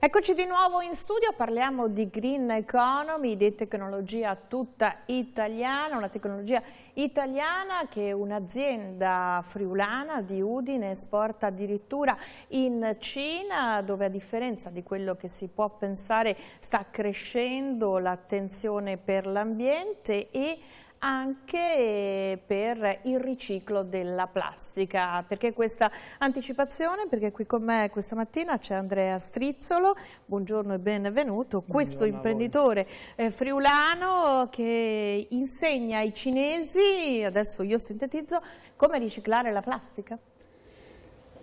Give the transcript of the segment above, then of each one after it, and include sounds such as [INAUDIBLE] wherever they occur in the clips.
Eccoci di nuovo in studio, parliamo di green economy, di tecnologia tutta italiana, una tecnologia italiana che un'azienda friulana di Udine esporta addirittura in Cina dove a differenza di quello che si può pensare sta crescendo l'attenzione per l'ambiente e anche eh, per il riciclo della plastica. Perché questa anticipazione? Perché qui con me questa mattina c'è Andrea Strizzolo, buongiorno e benvenuto, questo imprenditore eh, friulano che insegna ai cinesi, adesso io sintetizzo, come riciclare la plastica.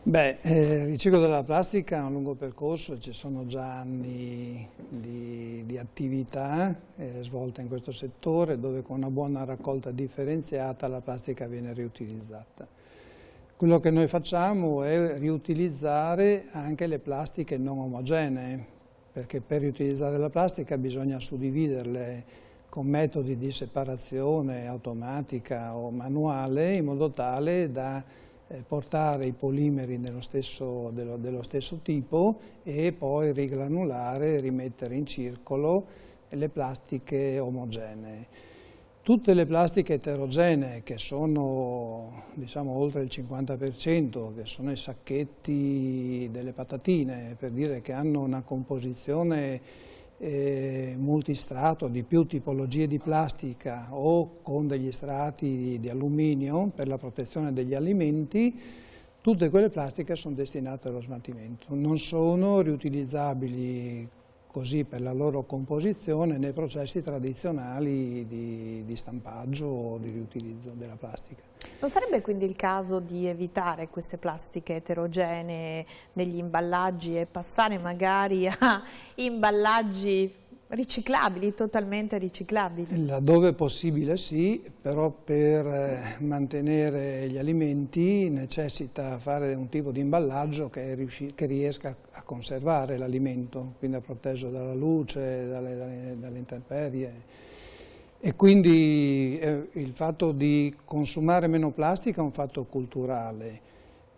Beh, eh, il riciclo della plastica è un lungo percorso, ci sono già anni di, di attività eh, svolte in questo settore dove con una buona raccolta differenziata la plastica viene riutilizzata. Quello che noi facciamo è riutilizzare anche le plastiche non omogenee, perché per riutilizzare la plastica bisogna suddividerle con metodi di separazione automatica o manuale in modo tale da eh, portare i polimeri dello stesso, dello, dello stesso tipo e poi rigranulare e rimettere in circolo le plastiche omogenee. Tutte le plastiche eterogenee che sono diciamo, oltre il 50%, che sono i sacchetti delle patatine, per dire che hanno una composizione eh, multistrato di più tipologie di plastica o con degli strati di, di alluminio per la protezione degli alimenti, tutte quelle plastiche sono destinate allo smaltimento, non sono riutilizzabili così per la loro composizione nei processi tradizionali di, di stampaggio o di riutilizzo della plastica. Non sarebbe quindi il caso di evitare queste plastiche eterogenee negli imballaggi e passare magari a imballaggi Riciclabili, totalmente riciclabili? Eh, Laddove possibile sì, però per eh, mantenere gli alimenti necessita fare un tipo di imballaggio che, che riesca a conservare l'alimento, quindi a proteggere dalla luce, dalle, dalle, dalle intemperie. E quindi eh, il fatto di consumare meno plastica è un fatto culturale.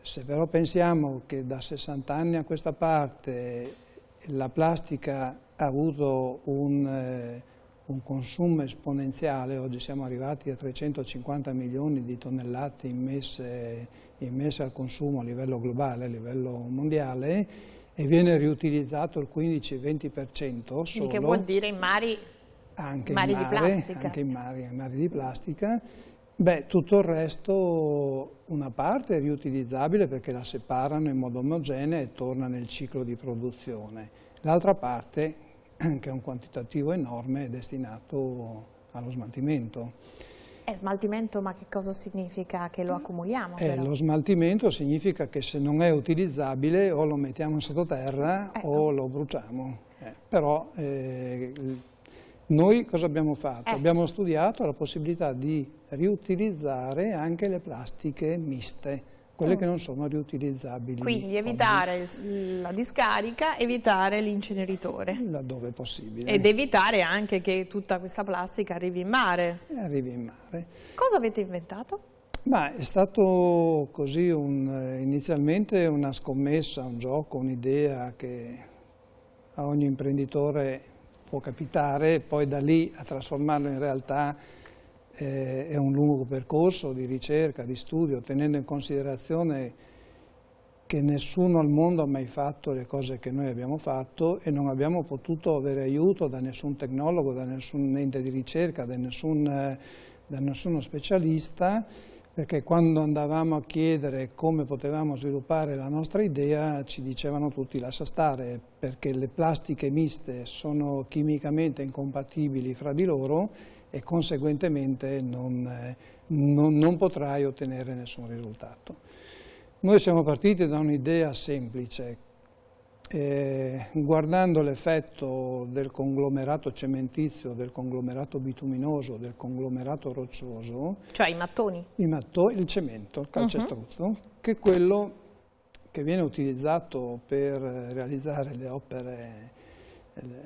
Se però pensiamo che da 60 anni a questa parte la plastica avuto un, eh, un, consumo esponenziale, oggi siamo arrivati a 350 milioni di tonnellate immesse, immesse al consumo a livello globale, a livello mondiale, e viene riutilizzato il 15-20% solo. Il che vuol dire in mari, anche mari in mare, di plastica. Anche in mari, in mari di plastica. Beh, tutto il resto, una parte è riutilizzabile perché la separano in modo omogeneo e torna nel ciclo di produzione. L'altra parte, [CLEARS THROAT] che è un quantitativo enorme destinato allo smaltimento. E eh, smaltimento ma che cosa significa? Che lo eh, accumuliamo? Eh, lo smaltimento significa che se non è utilizzabile o lo mettiamo sottoterra eh, o no. lo bruciamo. Eh, però eh, noi cosa abbiamo fatto? Abbiamo studiato la possibilità di riutilizzare anche le plastiche miste quelle mm. che non sono riutilizzabili. Quindi evitare oggi. la discarica, evitare l'inceneritore. Laddove possibile. Ed evitare anche che tutta questa plastica arrivi in mare. Arrivi in mare. Cosa avete inventato? Ma è stato così un, inizialmente una scommessa, un gioco, un'idea che a ogni imprenditore può capitare, e poi da lì a trasformarlo in realtà eh, è un lungo percorso di ricerca, di studio, tenendo in considerazione che nessuno al mondo ha mai fatto le cose che noi abbiamo fatto e non abbiamo potuto avere aiuto da nessun tecnologo, da nessun ente di ricerca, da, nessun, eh, da nessuno specialista, perché quando andavamo a chiedere come potevamo sviluppare la nostra idea ci dicevano tutti lascia stare, perché le plastiche miste sono chimicamente incompatibili fra di loro e conseguentemente non, eh, non, non potrai ottenere nessun risultato. Noi siamo partiti da un'idea semplice, eh, guardando l'effetto del conglomerato cementizio, del conglomerato bituminoso, del conglomerato roccioso. Cioè i mattoni? I matto, il cemento, il calcestruzzo, uh mhm. -huh. che è quello che viene utilizzato per eh, realizzare le opere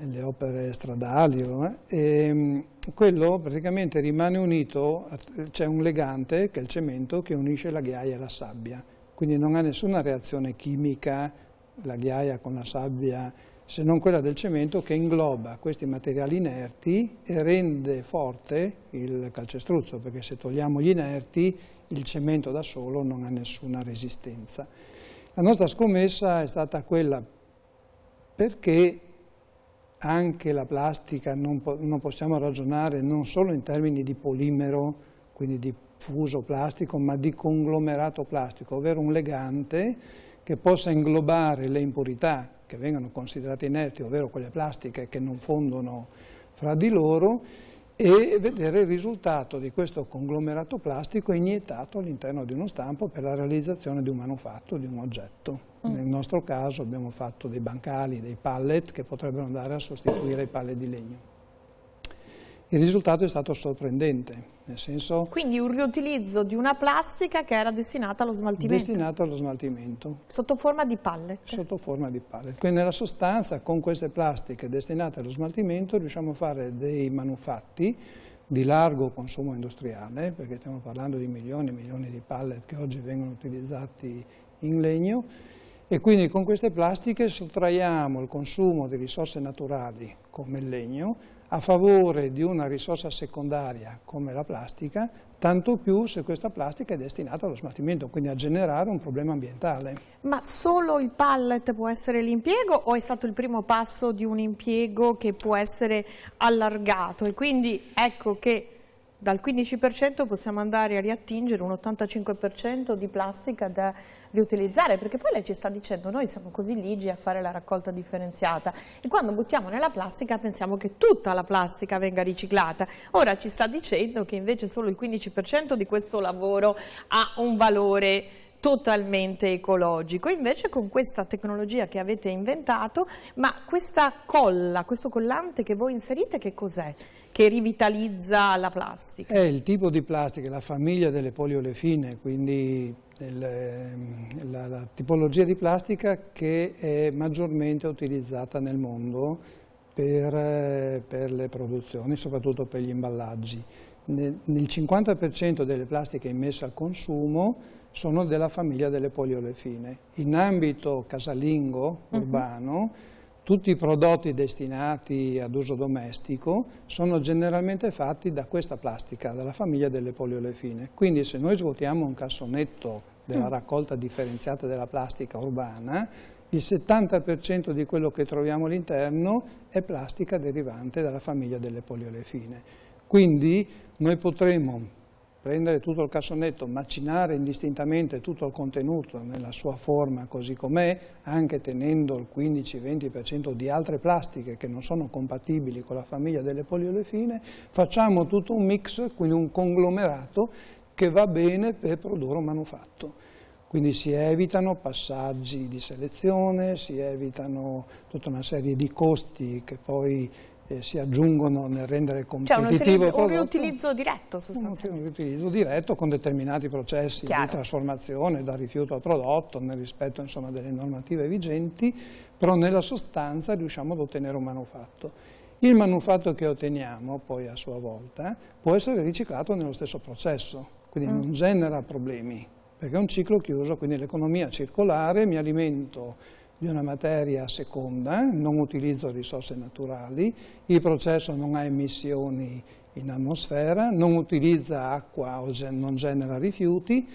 le opere stradali, eh? Ehm, quello praticamente rimane unito, c'è un legante che è il cemento che unisce la ghiaia e la sabbia, quindi non ha nessuna reazione chimica la ghiaia con la sabbia, se non quella del cemento che ingloba questi materiali inerti e rende forte il calcestruzzo, perché se togliamo gli inerti il cemento da solo non ha nessuna resistenza. La nostra scommessa è stata quella perché anche la plastica non, po non, possiamo ragionare non solo in termini di polimero, quindi di fuso plastico, ma di conglomerato plastico, ovvero un legante che possa inglobare le impurità che vengono considerate inerti, ovvero quelle plastiche che non fondono fra di loro, e vedere il risultato di questo conglomerato plastico iniettato all'interno di uno stampo per la realizzazione di un manufatto, di un oggetto. Mm. Nel nostro caso abbiamo fatto dei bancali, dei pallet che potrebbero andare a sostituire i pallet di legno. Il risultato è stato sorprendente, nel senso, Quindi un riutilizzo di una plastica che era destinata allo smaltimento. Destinata allo smaltimento. Sotto forma di pallet. Sotto forma di pallet. Quindi nella sostanza con queste plastiche destinate allo smaltimento riusciamo a fare dei manufatti di largo consumo industriale, perché stiamo parlando di milioni e milioni di pallet che oggi vengono utilizzati in legno, e quindi con queste plastiche sottraiamo il consumo di risorse naturali come il legno a favore di una risorsa secondaria come la plastica, tanto più se questa plastica è destinata allo smaltimento, quindi a generare un problema ambientale. Ma solo il pallet può essere l'impiego o è stato il primo passo di un impiego che può essere allargato e quindi ecco che dal 15% possiamo andare a riattingere un 85% di plastica da riutilizzare, perché poi lei ci sta dicendo noi siamo così ligi a fare la raccolta differenziata e quando buttiamo nella plastica pensiamo che tutta la plastica venga riciclata. Ora ci sta dicendo che invece solo il 15% di questo lavoro ha un valore totalmente ecologico. Invece con questa tecnologia che avete inventato, ma questa colla, questo collante che voi inserite che cos'è? Che rivitalizza la plastica? È il tipo di plastica, la famiglia delle poliolefine, quindi il, ehm, la, la tipologia di plastica che è maggiormente utilizzata nel mondo per, eh, per le produzioni, soprattutto per gli imballaggi. Nel, nel 50% delle plastiche immesse al consumo sono della famiglia delle poliolefine. In ambito casalingo mhm. urbano uh -huh. tutti i prodotti destinati ad uso domestico sono generalmente fatti da questa plastica, dalla famiglia delle poliolefine. Quindi se noi svuotiamo un cassonetto della mm. raccolta differenziata della plastica urbana, il 70% di quello che troviamo all'interno è plastica derivante dalla famiglia delle poliolefine. Quindi noi potremo prendere tutto il cassonetto, macinare indistintamente tutto il contenuto nella sua forma così com'è, anche tenendo il 15-20% di altre plastiche che non sono compatibili con la famiglia delle poliolefine, facciamo tutto un mix, quindi un conglomerato che va bene per produrre un manufatto. Quindi si evitano passaggi di selezione, si evitano tutta una serie di costi che poi eh, si aggiungono nel rendere competitivo cioè un, prodotto, un riutilizzo diretto sostanzialmente. Un riutilizzo diretto con determinati processi Chiaro. di trasformazione da rifiuto a prodotto nel rispetto insomma, delle normative vigenti, però nella sostanza riusciamo ad ottenere un manufatto. Il manufatto che otteniamo poi a sua volta può essere riciclato nello stesso processo, quindi mm. non genera problemi, perché è un ciclo chiuso, quindi l'economia circolare mi alimento di una materia seconda, eh, non utilizzo risorse naturali, il processo non ha emissioni in atmosfera, non utilizza acqua o non genera rifiuti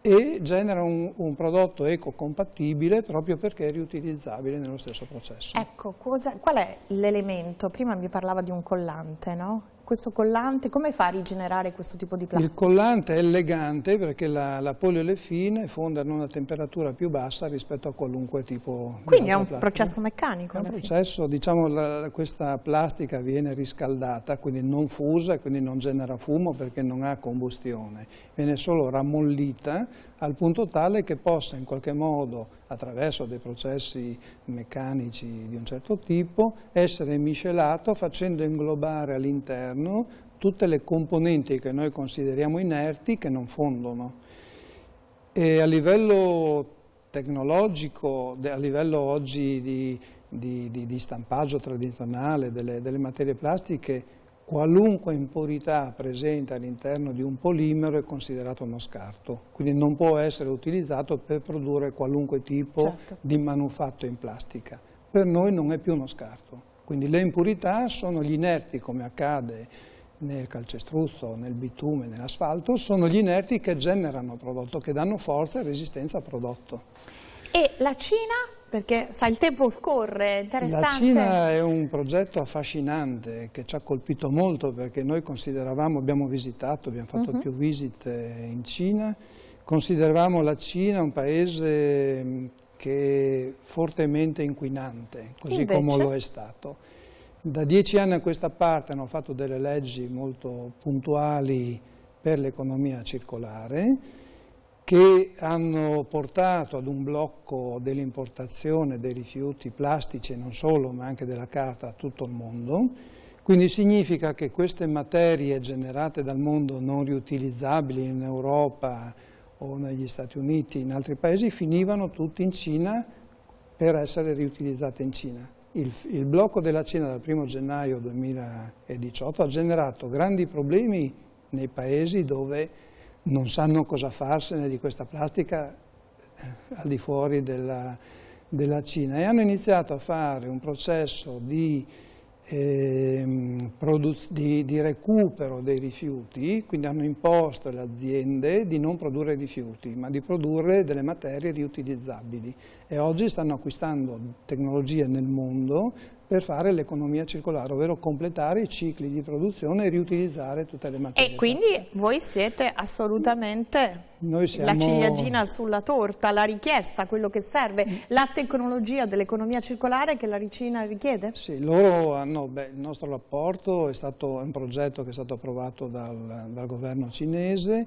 e genera un, un prodotto ecocompatibile proprio perché è riutilizzabile nello stesso processo. Ecco, cosa, qual è l'elemento? Prima mi parlava di un collante, no? questo collante, come fa a rigenerare questo tipo di plastica? Il collante è elegante perché la, la poliolefine fonda a una temperatura più bassa rispetto a qualunque tipo Quindi di Quindi è un plastica. processo meccanico? È un processo, fine. diciamo la, questa plastica viene riscaldata, quindi non fusa, quindi non genera fumo perché non ha combustione, viene solo rammollita al punto tale che possa in qualche modo, attraverso dei processi meccanici di un certo tipo, essere miscelato facendo inglobare all'interno tutte le componenti che noi consideriamo inerti che non fondono. E a livello tecnologico, a livello oggi di, di, di, di stampaggio tradizionale delle, delle materie plastiche, qualunque impurità presente all'interno di un polimero è considerato uno scarto, quindi non può essere utilizzato per produrre qualunque tipo certo. di manufatto in plastica. Per noi non è più uno scarto, quindi le impurità sono gli inerti come accade nel calcestruzzo, nel bitume, nell'asfalto, sono gli inerti che generano prodotto, che danno forza e resistenza al prodotto. E la Cina perché sa, il tempo scorre, è interessante. La Cina è un progetto affascinante che ci ha colpito molto perché noi consideravamo, abbiamo visitato, abbiamo fatto uh mhm. -huh. più visite in Cina, consideravamo la Cina un paese mm, che è fortemente inquinante, così Invece... come lo è stato. Da dieci anni a questa parte hanno fatto delle leggi molto puntuali per l'economia circolare, che hanno portato ad un blocco dell'importazione dei rifiuti plastici, non solo, ma anche della carta a tutto il mondo. Quindi significa che queste materie generate dal mondo non riutilizzabili in Europa o negli Stati Uniti, in altri paesi, finivano tutti in Cina per essere riutilizzate in Cina. Il, il, blocco della Cina dal 1 gennaio 2018 ha generato grandi problemi nei paesi dove non sanno cosa farsene di questa plastica eh, al di fuori della, della Cina e hanno iniziato a fare un processo di, eh, di, di recupero dei rifiuti, quindi hanno imposto alle aziende di non produrre rifiuti, ma di produrre delle materie riutilizzabili e oggi stanno acquistando tecnologie nel mondo per fare l'economia circolare, ovvero completare i cicli di produzione e riutilizzare tutte le materie. E quindi voi siete assolutamente siamo... la ciliegina sulla torta, la richiesta, quello che serve, la tecnologia dell'economia circolare che la Ricina richiede? Sì, loro hanno, beh, il nostro rapporto è stato un progetto che è stato approvato dal, dal governo cinese,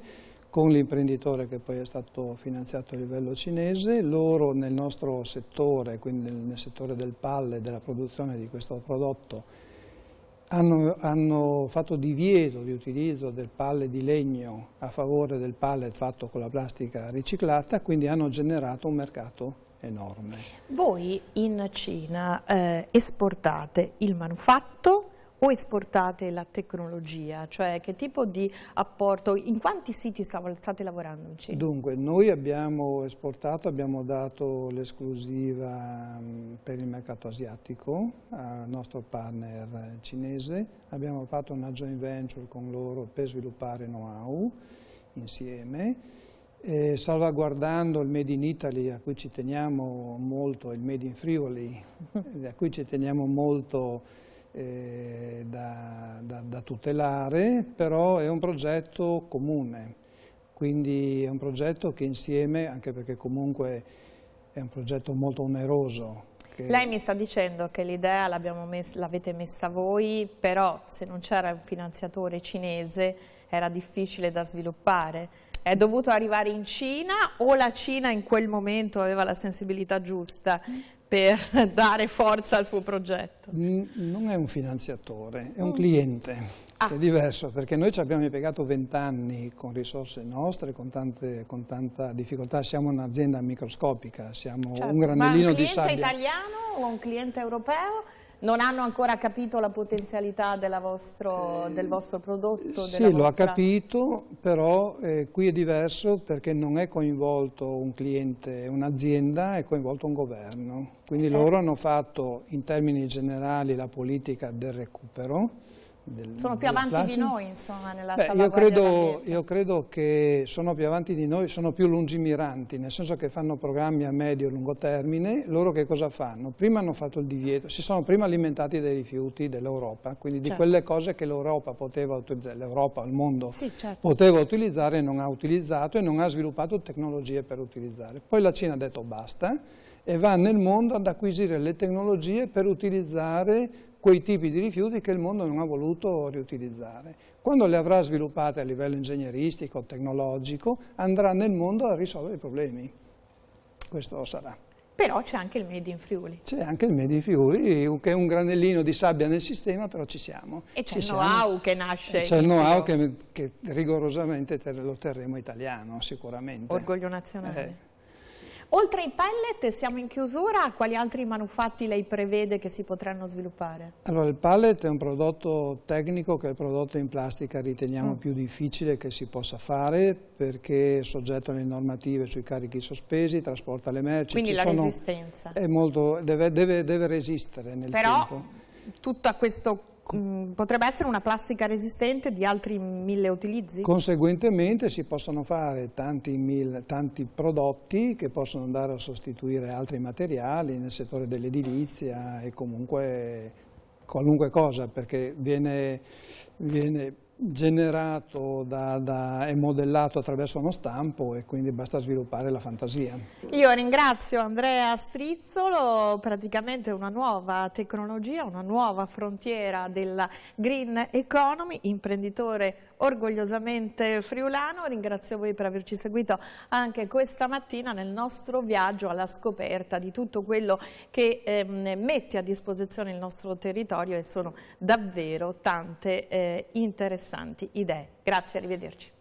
con l'imprenditore che poi è stato finanziato a livello cinese. Loro nel nostro settore, quindi nel settore del palle, della produzione di questo prodotto, hanno, hanno fatto divieto di utilizzo del palle di legno a favore del palle fatto con la plastica riciclata, quindi hanno generato un mercato enorme. Voi in Cina eh, esportate il manufatto o esportate la tecnologia? Cioè che tipo di apporto, in quanti siti state lavorando Dunque, noi abbiamo esportato, abbiamo dato l'esclusiva per il mercato asiatico al nostro partner cinese, abbiamo fatto una joint venture con loro per sviluppare know-how insieme eh, salvaguardando il Made in Italy a cui ci teniamo molto, il Made in Friuli, [LAUGHS] a cui ci teniamo molto eh, da, da, da tutelare, però è un progetto comune, quindi è un progetto che insieme, anche perché comunque è un progetto molto oneroso, lei mi sta dicendo che l'idea l'avete messa voi, però se non c'era un finanziatore cinese era difficile da sviluppare. È dovuto arrivare in Cina o la Cina in quel momento aveva la sensibilità giusta per [LAUGHS] dare forza al suo progetto? Non è un finanziatore, è un mm. cliente, ah. è diverso, perché noi ci abbiamo impiegato vent'anni con risorse nostre, con, tante, con, tanta difficoltà, siamo un'azienda microscopica, siamo certo, un granellino di sabbia. Ma un cliente italiano o un cliente europeo? non hanno ancora capito la potenzialità vostro, del vostro prodotto? Sì, vostra... lo ha capito, però eh, qui è diverso perché non è coinvolto un cliente, un'azienda, è coinvolto un governo. Quindi eh. loro hanno fatto in termini generali la politica del recupero, del, sono più avanti classe. di noi, insomma, nella Beh, io credo, io credo che sono più avanti di noi, sono più lungimiranti, nel senso che fanno programmi a medio e lungo termine. Loro che cosa fanno? Prima hanno fatto il divieto, si sono prima alimentati dei rifiuti dell'Europa, quindi certo. di quelle cose che l'Europa poteva utilizzare, l'Europa, il mondo, sì, certo. poteva utilizzare e non ha utilizzato e non ha sviluppato tecnologie per utilizzare. Poi la Cina ha detto basta e va nel mondo ad acquisire le tecnologie per utilizzare quei tipi di rifiuti che il mondo non ha voluto riutilizzare. Quando le avrà sviluppate a livello ingegneristico, tecnologico, andrà nel mondo a risolvere i problemi. Questo sarà. Però c'è anche il Made in Friuli. C'è anche il Made in Friuli, che è un granellino di sabbia nel sistema, però ci siamo. E c'è il know-how che nasce. C'è il know-how che, che, rigorosamente lo terremo italiano, sicuramente. Orgoglio nazionale. Eh. Oltre ai pellet, siamo in chiusura, quali altri manufatti lei prevede che si potranno sviluppare? Allora, il pellet è un prodotto tecnico che è prodotto in plastica riteniamo mm. più difficile che si possa fare perché è soggetto alle normative sui carichi sospesi, trasporta le merci. Quindi la sono, resistenza. Molto, deve, deve, deve, resistere nel Però... tempo tutto questo Mm, potrebbe essere una plastica resistente di altri mille utilizzi? Conseguentemente si possono fare tanti, mille, tanti prodotti che possono andare a sostituire altri materiali nel settore dell'edilizia e comunque qualunque cosa perché viene, viene generato da, da, e modellato attraverso uno stampo e quindi basta sviluppare la fantasia. Io ringrazio Andrea Strizzolo, praticamente una nuova tecnologia, una nuova frontiera della green economy, imprenditore orgogliosamente friulano. Ringrazio voi per averci seguito anche questa mattina nel nostro viaggio alla scoperta di tutto quello che ehm, mette a disposizione il nostro territorio e sono davvero tante eh, interessanti idee. Grazie, arrivederci.